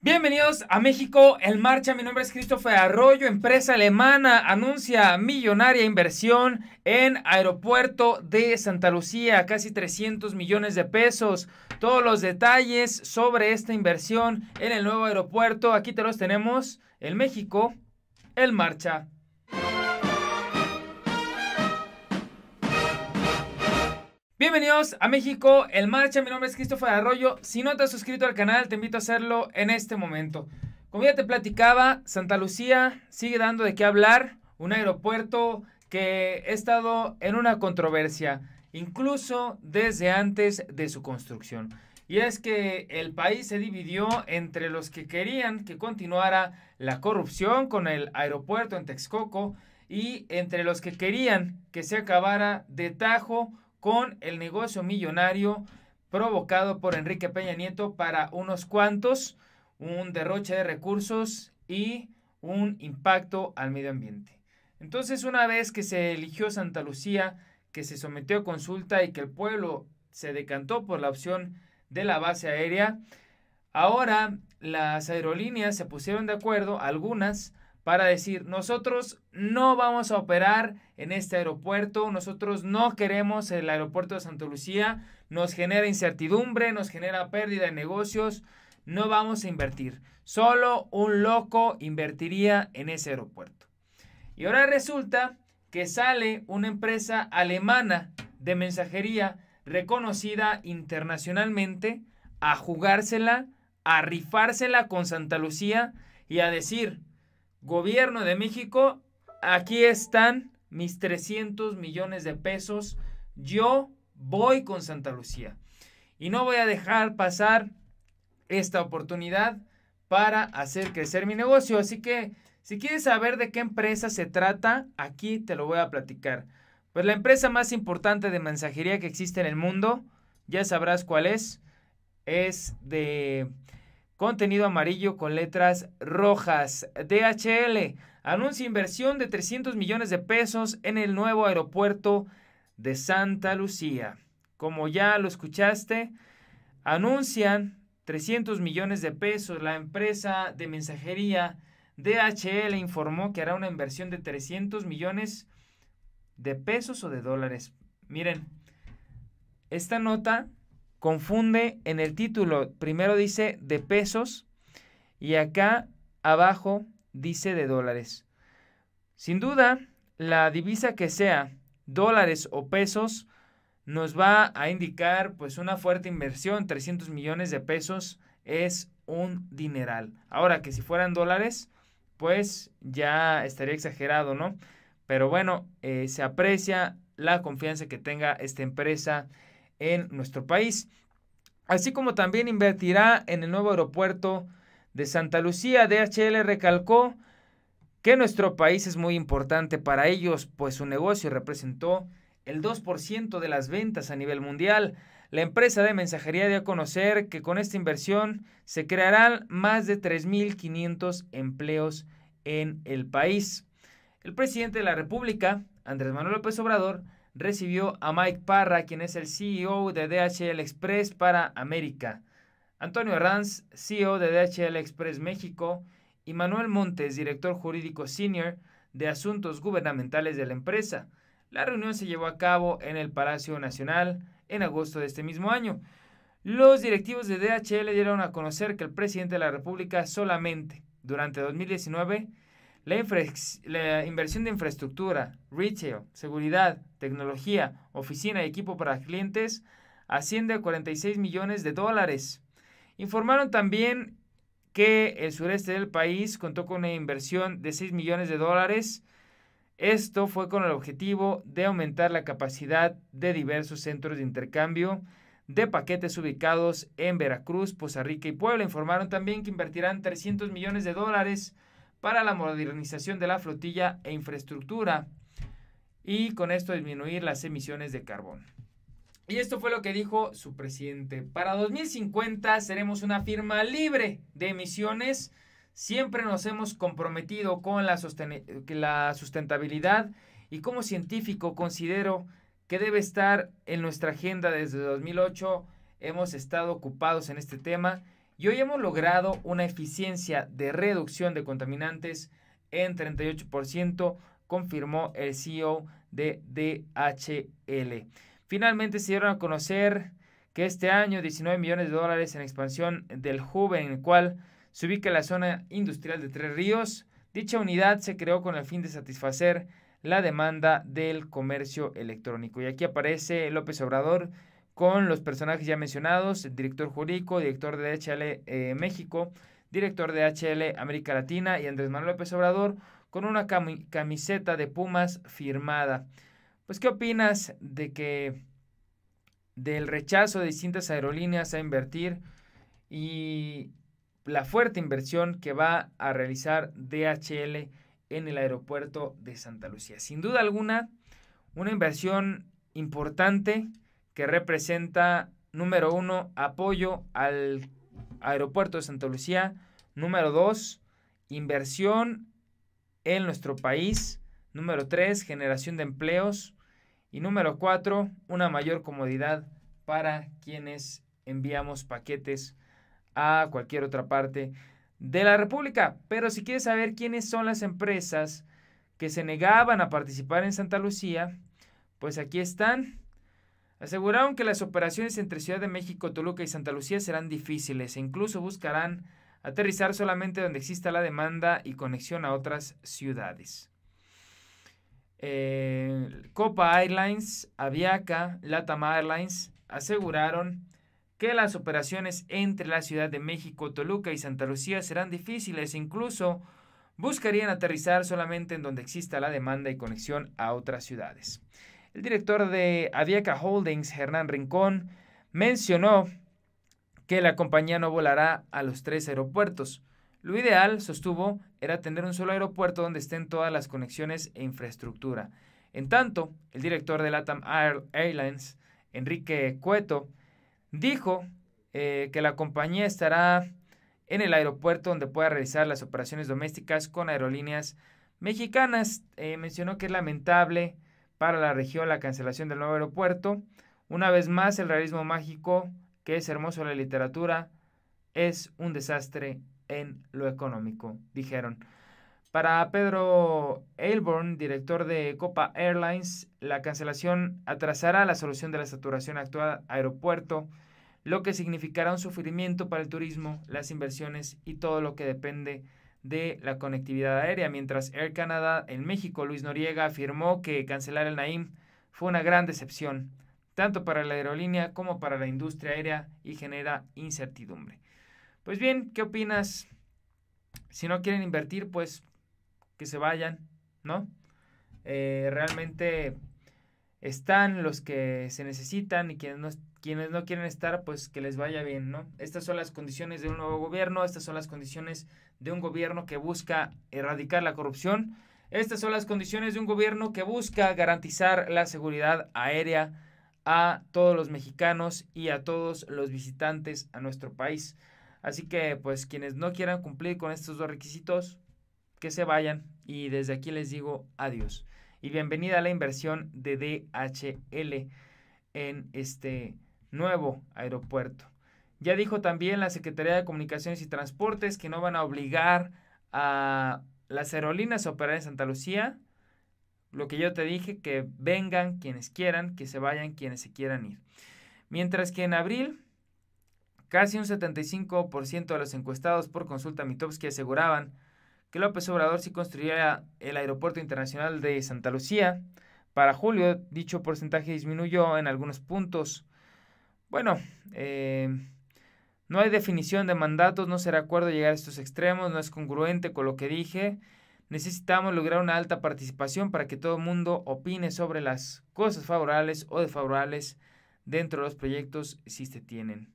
Bienvenidos a México El Marcha. Mi nombre es Christopher Arroyo. Empresa alemana anuncia millonaria inversión en aeropuerto de Santa Lucía, casi 300 millones de pesos. Todos los detalles sobre esta inversión en el nuevo aeropuerto, aquí te los tenemos El México El Marcha. Bienvenidos a México, el marcha, mi nombre es Cristóbal Arroyo. Si no te has suscrito al canal, te invito a hacerlo en este momento. Como ya te platicaba, Santa Lucía sigue dando de qué hablar, un aeropuerto que ha estado en una controversia, incluso desde antes de su construcción. Y es que el país se dividió entre los que querían que continuara la corrupción con el aeropuerto en Texcoco y entre los que querían que se acabara de tajo con el negocio millonario provocado por Enrique Peña Nieto para unos cuantos, un derroche de recursos y un impacto al medio ambiente. Entonces, una vez que se eligió Santa Lucía, que se sometió a consulta y que el pueblo se decantó por la opción de la base aérea, ahora las aerolíneas se pusieron de acuerdo, algunas, para decir, nosotros no vamos a operar en este aeropuerto, nosotros no queremos el aeropuerto de Santa Lucía, nos genera incertidumbre, nos genera pérdida de negocios, no vamos a invertir. Solo un loco invertiría en ese aeropuerto. Y ahora resulta que sale una empresa alemana de mensajería reconocida internacionalmente a jugársela, a rifársela con Santa Lucía y a decir, Gobierno de México, aquí están mis 300 millones de pesos. Yo voy con Santa Lucía. Y no voy a dejar pasar esta oportunidad para hacer crecer mi negocio. Así que si quieres saber de qué empresa se trata, aquí te lo voy a platicar. Pues la empresa más importante de mensajería que existe en el mundo, ya sabrás cuál es, es de contenido amarillo con letras rojas. DHL anuncia inversión de 300 millones de pesos en el nuevo aeropuerto de Santa Lucía. Como ya lo escuchaste, anuncian 300 millones de pesos. La empresa de mensajería DHL informó que hará una inversión de 300 millones de pesos o de dólares. Miren, esta nota confunde en el título. Primero dice de pesos y acá abajo dice de dólares. Sin duda, la divisa que sea, dólares o pesos, nos va a indicar pues una fuerte inversión. 300 millones de pesos es un dineral. Ahora que si fueran dólares, pues ya estaría exagerado, ¿no? Pero bueno, eh, se aprecia la confianza que tenga esta empresa en nuestro país, así como también invertirá en el nuevo aeropuerto de Santa Lucía. DHL recalcó que nuestro país es muy importante para ellos, pues su negocio representó el 2% de las ventas a nivel mundial. La empresa de mensajería dio a conocer que con esta inversión se crearán más de 3.500 empleos en el país. El presidente de la República, Andrés Manuel López Obrador, recibió a Mike Parra, quien es el CEO de DHL Express para América, Antonio Herranz, CEO de DHL Express México, y Manuel Montes, director jurídico senior de Asuntos Gubernamentales de la empresa. La reunión se llevó a cabo en el Palacio Nacional en agosto de este mismo año. Los directivos de DHL dieron a conocer que el presidente de la República solamente durante 2019 la, inversión de infraestructura, retail, seguridad, tecnología, oficina y equipo para clientes asciende a 46 millones de dólares. Informaron también que el sureste del país contó con una inversión de 6 millones de dólares. Esto fue con el objetivo de aumentar la capacidad de diversos centros de intercambio de paquetes ubicados en Veracruz, Poza Rica y Puebla. Informaron también que invertirán 300 millones de dólares para la modernización de la flotilla e infraestructura y con esto disminuir las emisiones de carbón. Y esto fue lo que dijo su presidente. Para 2050 seremos una firma libre de emisiones. Siempre nos hemos comprometido con la, sustentabilidad y como científico considero que debe estar en nuestra agenda desde 2008. Hemos estado ocupados en este tema y hoy hemos logrado una eficiencia de reducción de contaminantes en 38%, confirmó el CEO de DHL. Finalmente se dieron a conocer que este año 19 millones de dólares en expansión del hub en el cual se ubica la zona industrial de Tres Ríos. Dicha unidad se creó con el fin de satisfacer la demanda del comercio electrónico. Y aquí aparece López Obrador con los personajes ya mencionados, el director Jurico, director de HL eh, México, director de HL América Latina y Andrés Manuel López Obrador, con una camiseta de Pumas firmada. Pues, ¿qué opinas de que del rechazo de distintas aerolíneas a invertir y la fuerte inversión que va a realizar DHL en el aeropuerto de Santa Lucía? Sin duda alguna, una inversión importante que representa, número uno, apoyo al aeropuerto de Santa Lucía, número dos, inversión en nuestro país, número tres, generación de empleos y número cuatro, una mayor comodidad para quienes enviamos paquetes a cualquier otra parte de la República. Pero si quieres saber quiénes son las empresas que se negaban a participar en Santa Lucía, pues aquí están. Aseguraron que las operaciones entre Ciudad de México, Toluca y Santa Lucía serán difíciles e incluso buscarán aterrizar solamente donde exista la demanda y conexión a otras ciudades. Eh, Copa Airlines, Aviaca, Latam Airlines aseguraron que las operaciones entre la Ciudad de México, Toluca y Santa Lucía serán difíciles e incluso buscarían aterrizar solamente en donde exista la demanda y conexión a otras ciudades. El director de Aviaca Holdings, Hernán Rincón, mencionó que la compañía no volará a los tres aeropuertos. Lo ideal, sostuvo, era tener un solo aeropuerto donde estén todas las conexiones e infraestructura. En tanto, el director de LATAM Airlines, Enrique Cueto, dijo eh, que la compañía estará en el aeropuerto donde pueda realizar las operaciones domésticas con aerolíneas mexicanas. Eh, mencionó que es lamentable para la región la cancelación del nuevo aeropuerto. Una vez más, el realismo mágico, que es hermoso en la literatura, es un desastre en lo económico, dijeron. Para Pedro Aylborn, director de Copa Airlines, la cancelación atrasará la solución de la saturación actual aeropuerto, lo que significará un sufrimiento para el turismo, las inversiones y todo lo que depende de la conectividad aérea, mientras Air Canada en México, Luis Noriega, afirmó que cancelar el Naim fue una gran decepción, tanto para la aerolínea como para la industria aérea y genera incertidumbre. Pues bien, ¿qué opinas? Si no quieren invertir, pues que se vayan, ¿no? Eh, realmente están los que se necesitan y quienes no, quienes no quieren estar, pues que les vaya bien, ¿no? Estas son las condiciones de un nuevo gobierno, estas son las condiciones de un gobierno que busca erradicar la corrupción, estas son las condiciones de un gobierno que busca garantizar la seguridad aérea a todos los mexicanos y a todos los visitantes a nuestro país. Así que, pues, quienes no quieran cumplir con estos dos requisitos, que se vayan. Y desde aquí les digo adiós. Y bienvenida a la inversión de DHL en este nuevo aeropuerto. Ya dijo también la Secretaría de Comunicaciones y Transportes que no van a obligar a las aerolíneas a operar en Santa Lucía. Lo que yo te dije, que vengan quienes quieran, que se vayan quienes se quieran ir. Mientras que en abril, casi un 75% de los encuestados por consulta Mitowski aseguraban que López Obrador sí construiría el Aeropuerto Internacional de Santa Lucía. Para julio, dicho porcentaje disminuyó en algunos puntos bueno, eh, no hay definición de mandatos, no será acuerdo llegar a estos extremos, no es congruente con lo que dije. Necesitamos lograr una alta participación para que todo el mundo opine sobre las cosas favorables o desfavorables dentro de los proyectos si se tienen.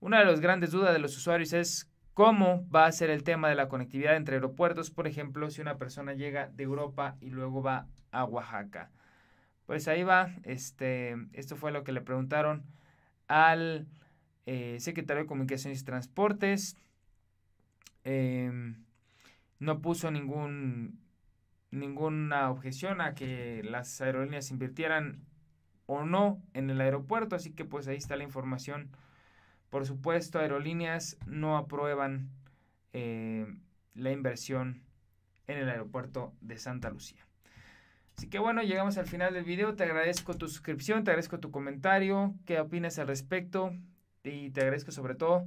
Una de las grandes dudas de los usuarios es cómo va a ser el tema de la conectividad entre aeropuertos, por ejemplo, si una persona llega de Europa y luego va a Oaxaca. Pues ahí va, este, esto fue lo que le preguntaron al eh, secretario de Comunicaciones y Transportes. Em, no puso ningún, ninguna objeción a que las aerolíneas invirtieran o no en el aeropuerto, así que pues ahí está la información. Por supuesto, aerolíneas no aprueban eh, la inversión en el aeropuerto de Santa Lucía. Así que bueno, llegamos al final del video. Te agradezco tu suscripción, te agradezco tu comentario, qué opinas al respecto y te agradezco sobre todo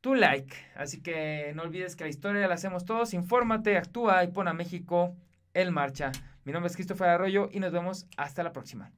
tu like. Así que no olvides que la historia la hacemos todos. Infórmate, actúa y pon a México en marcha. Mi nombre es Cristóbal Arroyo y nos vemos hasta la próxima.